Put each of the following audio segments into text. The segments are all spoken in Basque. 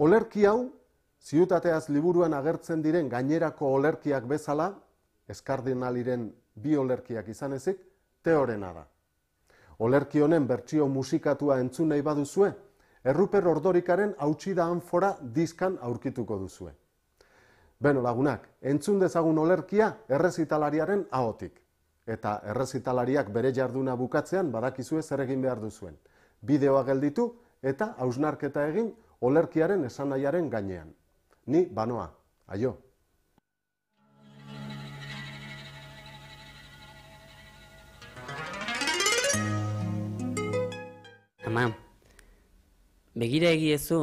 Olerki hau, ziutateaz liburuan agertzen diren gainerako olerkiak bezala, eskardinaliren bi olerkiak izan ezik, teorena da. Olerki honen bertsio musikatua entzun nahi baduzue, erruper ordorikaren hautsida hanfora diskan aurkituko duzue. Beno lagunak, entzun dezagun olerkia errezitalariaren ahotik. Eta errezitalariak bere jarduna bukatzean badakizue zer egin behar duzuen. Bideoa gelditu eta ausnarketa egin olerkiaren esanaiaren gainean. Ni banoa, aio. Ama, begira egiezu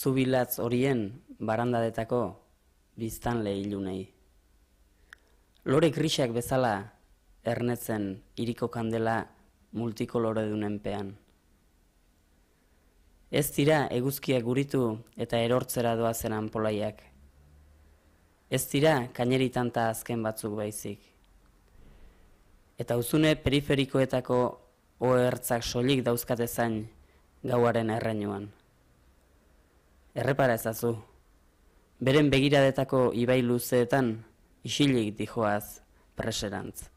zubilatz horien barandadetako biztan leilunei. Lore grisak bezala ernetzen iriko kandela multikolore dunen pean. Ez dira eguzkia guritu eta erortzera doa zenan polaiak. Ez dira kaineri tanta azken batzuk baizik. Eta uzune periferikoetako oertzak solik dauzkate zain gauaren errenuan. Errepara ezazu, beren begiradetako ibai luzeetan isilik dijoaz preserantz.